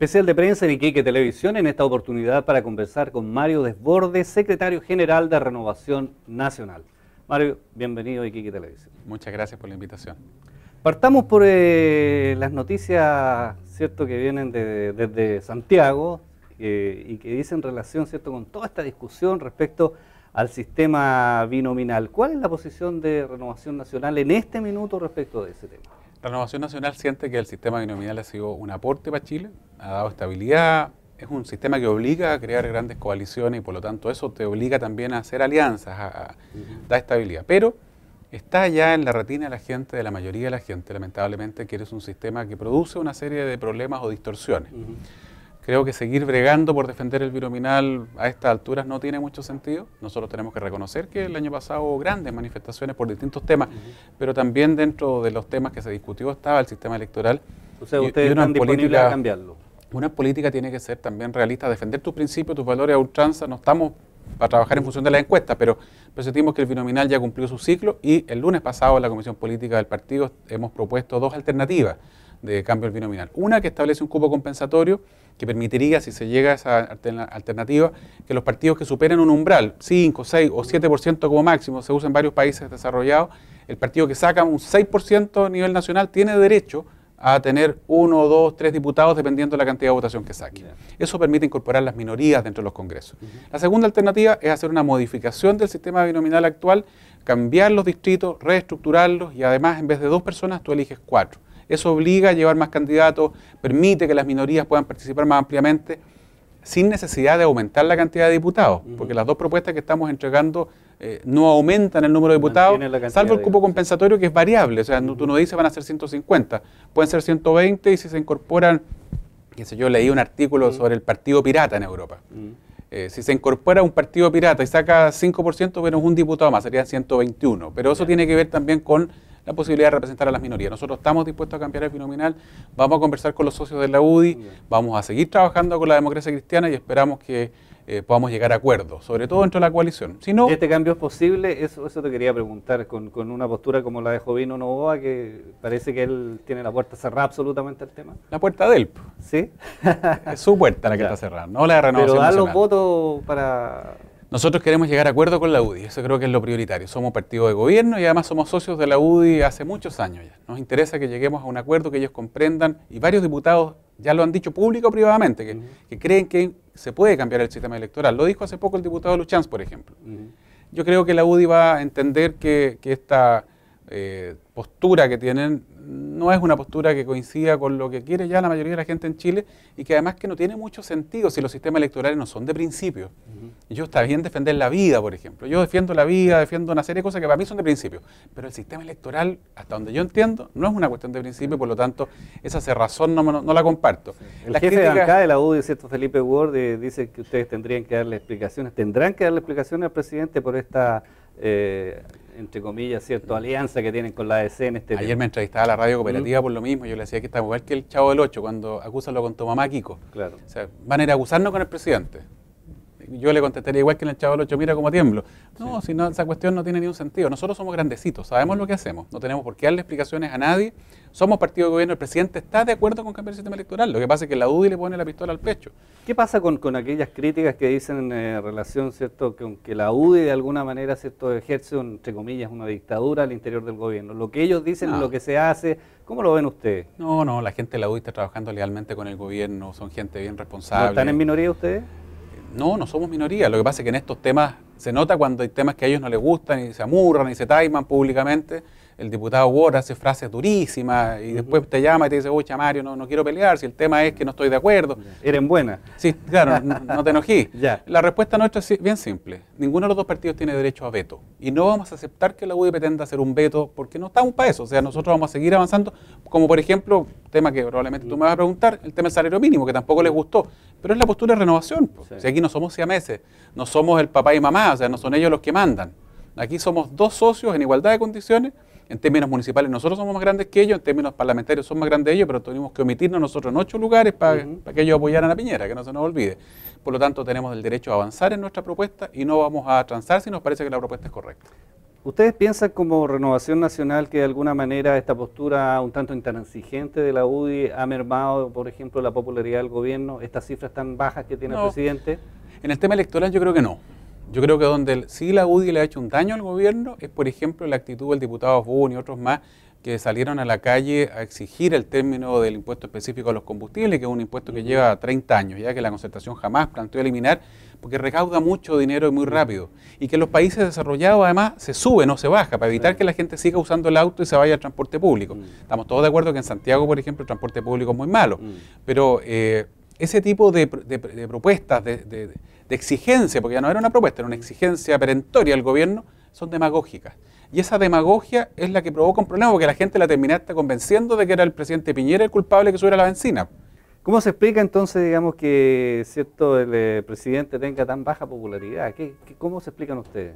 Especial de prensa en Iquique Televisión en esta oportunidad para conversar con Mario Desbordes, secretario general de Renovación Nacional. Mario, bienvenido a Iquique Televisión. Muchas gracias por la invitación. Partamos por eh, las noticias, ¿cierto?, que vienen desde Santiago eh, y que dicen relación, ¿cierto?, con toda esta discusión respecto al sistema binominal. ¿Cuál es la posición de Renovación Nacional en este minuto respecto de ese tema? Renovación Nacional siente que el sistema binominal ha sido un aporte para Chile, ha dado estabilidad, es un sistema que obliga a crear grandes coaliciones y por lo tanto eso te obliga también a hacer alianzas, a, da estabilidad. Pero está ya en la retina de la gente, de la mayoría de la gente, lamentablemente, que eres un sistema que produce una serie de problemas o distorsiones. Creo que seguir bregando por defender el binominal a estas alturas no tiene mucho sentido. Nosotros tenemos que reconocer que el año pasado hubo grandes manifestaciones por distintos temas, pero también dentro de los temas que se discutió estaba el sistema electoral. O sea, ustedes están cambiarlo. Una política tiene que ser también realista, defender tus principios, tus valores a ultranza. No estamos para trabajar en función de la encuesta, pero, presentimos que el binominal ya cumplió su ciclo y el lunes pasado en la Comisión Política del Partido hemos propuesto dos alternativas de cambio al binominal. Una que establece un cupo compensatorio que permitiría, si se llega a esa alternativa, que los partidos que superen un umbral, 5, 6 o 7% como máximo, se usa en varios países desarrollados, el partido que saca un 6% a nivel nacional tiene derecho a tener uno, dos, tres diputados, dependiendo de la cantidad de votación que saque. Eso permite incorporar las minorías dentro de los congresos. La segunda alternativa es hacer una modificación del sistema binominal actual, cambiar los distritos, reestructurarlos y además en vez de dos personas tú eliges cuatro. Eso obliga a llevar más candidatos, permite que las minorías puedan participar más ampliamente sin necesidad de aumentar la cantidad de diputados, porque las dos propuestas que estamos entregando eh, no aumentan el número de diputados, salvo el cupo compensatorio que es variable, o sea, tú no dices van a ser 150, pueden ser 120 y si se incorporan, qué sé yo, leí un artículo sobre el partido pirata en Europa. Eh, si se incorpora un partido pirata y saca 5%, menos un diputado más, serían 121. Pero eso tiene que ver también con la posibilidad de representar a las minorías. Nosotros estamos dispuestos a cambiar el binominal, vamos a conversar con los socios de la UDI, vamos a seguir trabajando con la democracia cristiana y esperamos que eh, podamos llegar a acuerdos, sobre todo dentro de la coalición. Si ¿Este cambio es posible? Eso, eso te quería preguntar, con, una postura como la de Jovino Novoa, que parece que él tiene la puerta cerrada absolutamente al tema. La puerta de él. ¿Sí? es su puerta la que está cerrada, no la de renovación. Pero da los votos para nosotros queremos llegar a acuerdo con la UDI, eso creo que es lo prioritario. Somos partido de gobierno y además somos socios de la UDI hace muchos años ya. Nos interesa que lleguemos a un acuerdo que ellos comprendan, y varios diputados ya lo han dicho público o privadamente, que, creen que se puede cambiar el sistema electoral. Lo dijo hace poco el diputado Luchanz, por ejemplo. Yo creo que la UDI va a entender que, que esta eh, postura que tienen no es una postura que coincida con lo que quiere ya la mayoría de la gente en Chile y que además que no tiene mucho sentido si los sistemas electorales no son de principio. Yo está bien defender la vida, por ejemplo. Yo defiendo la vida, defiendo una serie de cosas que para mí son de principio. Pero el sistema electoral, hasta donde yo entiendo, no es una cuestión de principio, por lo tanto, esa cerrazón no, no, la comparto. La gente de acá de la UDI, ¿cierto? Felipe Ward, eh, dice que ustedes tendrían que darle explicaciones, tendrán que darle explicaciones al presidente por esta... Eh, entre comillas, cierto, alianza que tienen con la ADC en este Ayer me entrevistaba a la radio cooperativa por lo mismo, yo le decía que está igual que el Chavo del 8 cuando acusanlo con tu mamá Kiko. Claro. O sea, van a ir a acusarnos con el presidente yo le contestaría igual que el Chavo lo mira cómo tiemblo. No, si no, esa cuestión no tiene ningún sentido. Nosotros somos grandecitos, sabemos lo que hacemos, no tenemos por qué darle explicaciones a nadie. Somos partido de gobierno, el presidente está de acuerdo con cambiar el sistema electoral. Lo que pasa es que la UDI le pone la pistola al pecho. ¿Qué pasa con, aquellas críticas que dicen eh, en relación, cierto, que aunque la UDI de alguna manera, cierto, ejerce, entre comillas, una dictadura al interior del gobierno? Lo que ellos dicen, lo que se hace, ¿Cómo lo ven ustedes? No, no, la gente de la UDI está trabajando legalmente con el gobierno, son gente bien responsable. ¿Están en minoría ustedes? No, no somos minoría. Lo que pasa es que en estos temas se nota cuando hay temas que a ellos no les gustan y se amurran y se taiman públicamente el diputado Ward hace frases durísimas y después te llama y te dice, uy, Mario, no, no quiero pelear, si el tema es que no estoy de acuerdo. Eren buena. Sí, claro, no, te enojí. La respuesta nuestra es bien simple. Ninguno de los dos partidos tiene derecho a veto. Y no vamos a aceptar que la UDI pretenda hacer un veto porque no estamos para eso. O sea, nosotros vamos a seguir avanzando, como por ejemplo, tema que probablemente tú me vas a preguntar, el tema del salario mínimo, que tampoco les gustó. Pero es la postura de renovación. aquí no somos siameses, no somos el papá y mamá, o sea, no son ellos los que mandan. Aquí somos dos socios en igualdad de condiciones en términos municipales nosotros somos más grandes que ellos, en términos parlamentarios somos más grandes que ellos, pero tuvimos que omitirnos nosotros en ocho lugares para, que ellos apoyaran a Piñera, que no se nos olvide. Por lo tanto, tenemos el derecho a avanzar en nuestra propuesta y no vamos a transar si nos parece que la propuesta es correcta. ¿Ustedes piensan como Renovación Nacional que de alguna manera esta postura un tanto intransigente de la UDI ha mermado, por ejemplo, la popularidad del gobierno, estas cifras tan bajas que tiene el presidente? En el tema electoral yo creo que no. Yo creo que donde sí la UDI le ha hecho un daño al gobierno es, por ejemplo, la actitud del diputado Boone y otros más que salieron a la calle a exigir el término del impuesto específico a los combustibles, que es un impuesto que lleva 30 años, ya que la concertación jamás planteó eliminar, porque recauda mucho dinero y muy rápido. Y que en los países desarrollados además se sube, no se baja, para evitar que la gente siga usando el auto y se vaya al transporte público. Estamos todos de acuerdo que en Santiago, por ejemplo, el transporte público es muy malo, pero eh, ese tipo de propuestas, de, de exigencia, porque ya no era una propuesta, era una exigencia perentoria al gobierno, son demagógicas. Y esa demagogia es la que provoca un problema, porque la gente la terminaste convenciendo de que era el presidente Piñera el culpable que subiera la benzina. ¿Cómo se explica entonces, digamos, que cierto el eh, presidente tenga tan baja popularidad? qué, cómo se explican ustedes?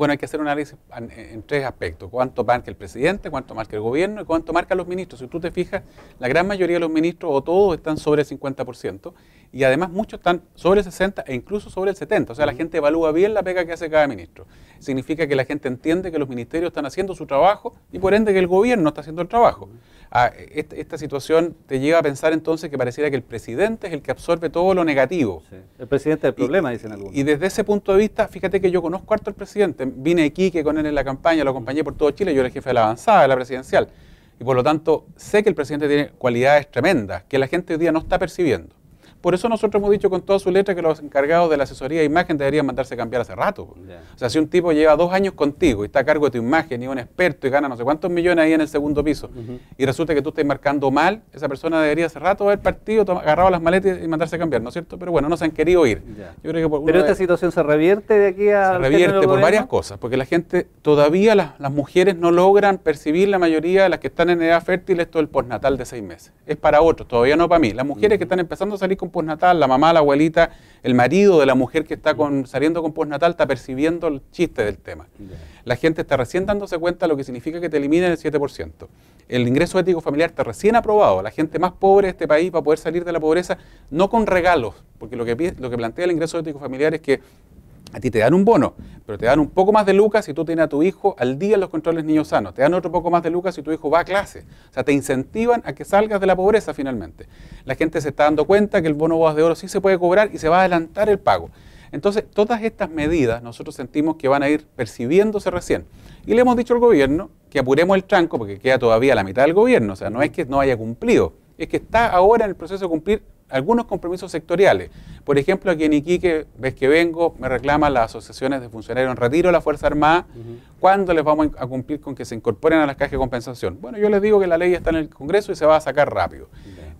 Bueno, hay que hacer un análisis en, tres aspectos. ¿Cuánto marca el presidente? ¿Cuánto marca el gobierno? ¿Y cuánto marcan los ministros? Si tú te fijas, la gran mayoría de los ministros o todos están sobre el 50% y además muchos están sobre el 60 e incluso sobre el 70. O sea, la gente evalúa bien la pega que hace cada ministro. Significa que la gente entiende que los ministerios están haciendo su trabajo y por ende que el gobierno está haciendo el trabajo. Ah, esta, situación te lleva a pensar entonces que pareciera que el presidente es el que absorbe todo lo negativo. El presidente el problema, dicen algunos. Y desde ese punto de vista, fíjate que yo conozco harto al presidente. Vine aquí que con él en la campaña, lo acompañé por todo Chile, yo era el jefe de la avanzada, de la presidencial. Y por lo tanto, sé que el presidente tiene cualidades tremendas que la gente hoy día no está percibiendo. Por eso nosotros hemos dicho con toda su letra que los encargados de la asesoría de imagen deberían mandarse a cambiar hace rato. O sea, si un tipo lleva dos años contigo y está a cargo de tu imagen y es un experto y gana no sé cuántos millones ahí en el segundo piso y resulta que tú estás marcando mal, esa persona debería hace rato haber partido, agarrado las maletas y mandarse a cambiar, ¿no es cierto? Pero bueno, no se han querido ir. Pero esta situación se revierte de aquí a... Se revierte por varias cosas, porque la gente, todavía las, mujeres no logran percibir la mayoría de las que están en edad fértil esto del postnatal de seis meses. Es para otros, todavía no para mí. Las mujeres que están empezando a salir con postnatal, la mamá, la abuelita, el marido de la mujer que está con, saliendo con postnatal está percibiendo el chiste del tema. La gente está recién dándose cuenta de lo que significa que te eliminen el 7%. El ingreso ético familiar está recién aprobado. La gente más pobre de este país va a poder salir de la pobreza no con regalos, porque lo que, lo que plantea el ingreso ético familiar es que a ti te dan un bono, pero te dan un poco más de lucas si tú tienes a tu hijo al día en los controles niños sanos. Te dan otro poco más de lucas si tu hijo va a clase. O sea, te incentivan a que salgas de la pobreza finalmente. La gente se está dando cuenta que el bono bodas de oro sí se puede cobrar y se va a adelantar el pago. Entonces, todas estas medidas nosotros sentimos que van a ir percibiéndose recién. Y le hemos dicho al gobierno que apuremos el tranco porque queda todavía la mitad del gobierno. O sea, no es que no haya cumplido, es que está ahora en el proceso de cumplir algunos compromisos sectoriales. Por ejemplo, aquí en Iquique, ves que vengo, me reclaman las asociaciones de funcionarios en retiro de la Fuerza Armada, ¿cuándo les vamos a cumplir con que se incorporen a las cajas de compensación? Bueno, yo les digo que la ley está en el Congreso y se va a sacar rápido.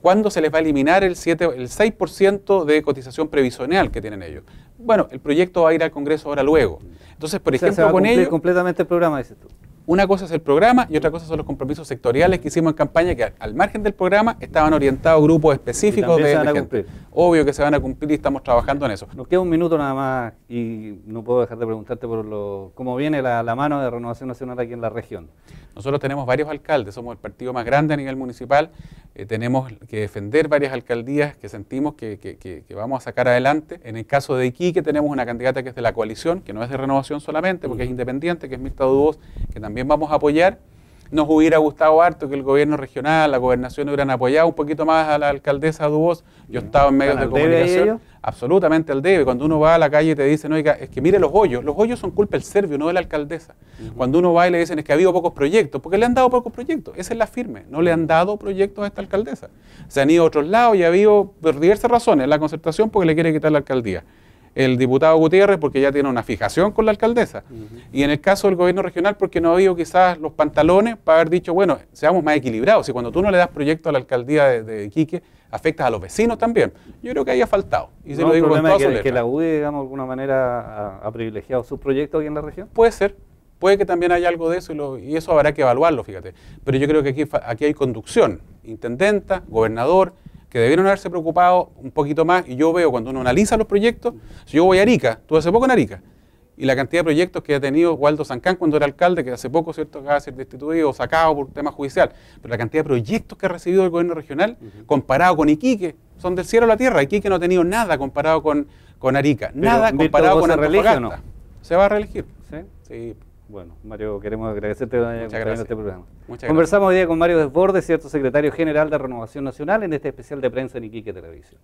¿Cuándo se les va a eliminar el, 7, el 6% de cotización previsional que tienen ellos? Bueno, el proyecto va a ir al Congreso ahora luego. Entonces, por ejemplo sea, se va a con completamente el programa, dices tú. Una cosa es el programa y otra cosa son los compromisos sectoriales que hicimos en campaña que al margen del programa estaban orientados a grupos específicos de, a cumplir. Obvio que se van a cumplir y estamos trabajando en eso. Nos queda un minuto nada más y no puedo dejar de preguntarte por lo, cómo viene la, mano de Renovación Nacional aquí en la región. Nosotros tenemos varios alcaldes, somos el partido más grande a nivel municipal, eh, tenemos que defender varias alcaldías que sentimos que, vamos a sacar adelante. En el caso de Iquique tenemos una candidata que es de la coalición, que no es de renovación solamente, porque es independiente, que es Mirta Dubos, que también vamos a apoyar. Nos hubiera gustado harto que el gobierno regional, la gobernación hubieran apoyado un poquito más a la alcaldesa Dubos. Yo estaba en medios de comunicación. Absolutamente al debe. Cuando uno va a la calle y te dicen, oiga, es que mire los hoyos. Los hoyos son culpa del serbio, no de la alcaldesa. Cuando uno va y le dicen, es que ha habido pocos proyectos, porque le han dado pocos proyectos. Esa es la firme. No le han dado proyectos a esta alcaldesa. Se han ido a otros lados y ha habido por diversas razones. La concertación porque le quiere quitar la alcaldía el diputado Gutiérrez porque ya tiene una fijación con la alcaldesa. Y en el caso del gobierno regional porque no ha habido quizás los pantalones para haber dicho, bueno, seamos más equilibrados. Y cuando tú no le das proyecto a la alcaldía de, Quique, afectas a los vecinos también. Yo creo que ahí ha faltado. Y se lo digo problema que, que, la UDI, digamos, de alguna manera ha, privilegiado su proyectos aquí en la región. Puede ser. Puede que también haya algo de eso y, eso habrá que evaluarlo, fíjate. Pero yo creo que aquí, aquí hay conducción, intendenta, gobernador, que debieron haberse preocupado un poquito más. Y yo veo cuando uno analiza los proyectos, yo voy a Arica, estuve hace poco en Arica, y la cantidad de proyectos que ha tenido Waldo Sancán cuando era alcalde, que hace poco, ¿cierto?, acaba de ser destituido o sacado por tema judicial, pero la cantidad de proyectos que ha recibido el gobierno regional, comparado con Iquique, son del cielo a la tierra. Iquique no ha tenido nada comparado con, con Arica, nada comparado con la Se va a reelegir. ¿Sí? sí bueno, Mario, queremos agradecerte eh, por este programa. Conversamos hoy día con Mario Desbordes, cierto secretario general de Renovación Nacional, en este especial de prensa en Iquique Televisión.